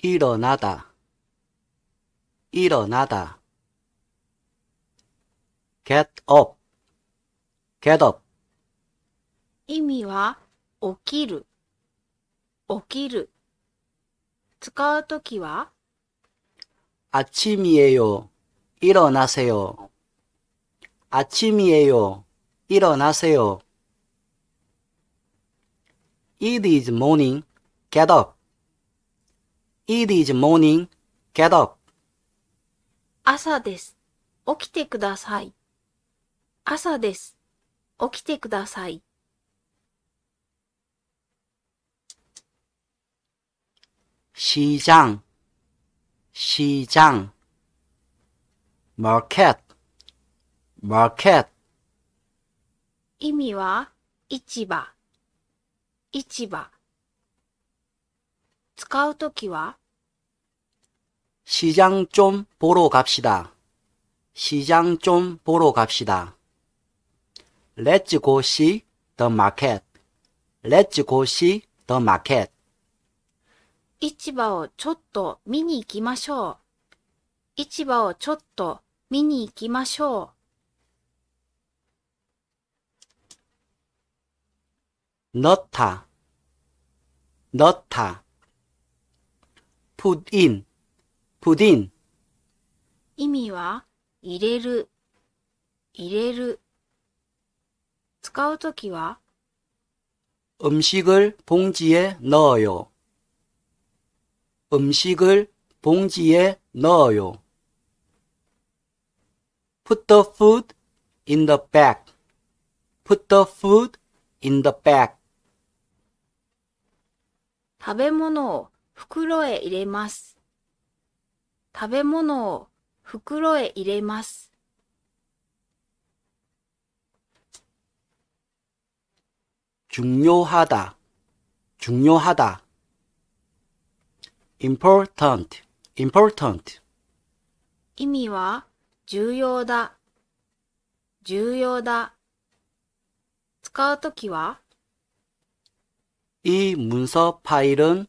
일어나다일어나다 get up get up 意味は起きる起きる使うときは아침이에요일어나세요아침이에요일어나세요 It is morning. Get up. It is morning. Get up. 朝です。起きてください。朝です。起きてくださ market. 意味は市場市場。使うときは市場좀보러갑시다시장좀보러갑시다 Let's go see the market. Let's go see the market. 市場をちょっと見に行きましょう。市場をちょっと見に行きましょう。った、乗った。put in, put in. 意味は入れる、入れる。使うときは 음식을 봉지에 넣어요. 음식을 봉지에 넣어요. Put the food in the bag. Put the food in the bag. 食べ物を袋へ入れます。食べ物を袋へ入れます。重要하다중요하다 important, important 意味は重要だ、重要だ。使うときはい이문서파일은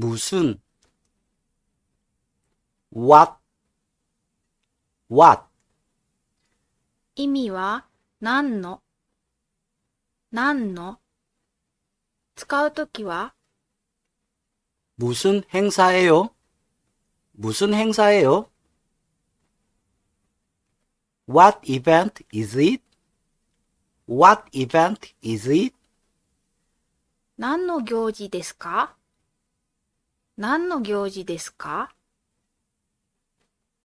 무슨 what what 意味は何の何の使うときは무슨행사예요무슨행사예요 What event is it? What event is it? 何の行事ですか何の行事ですか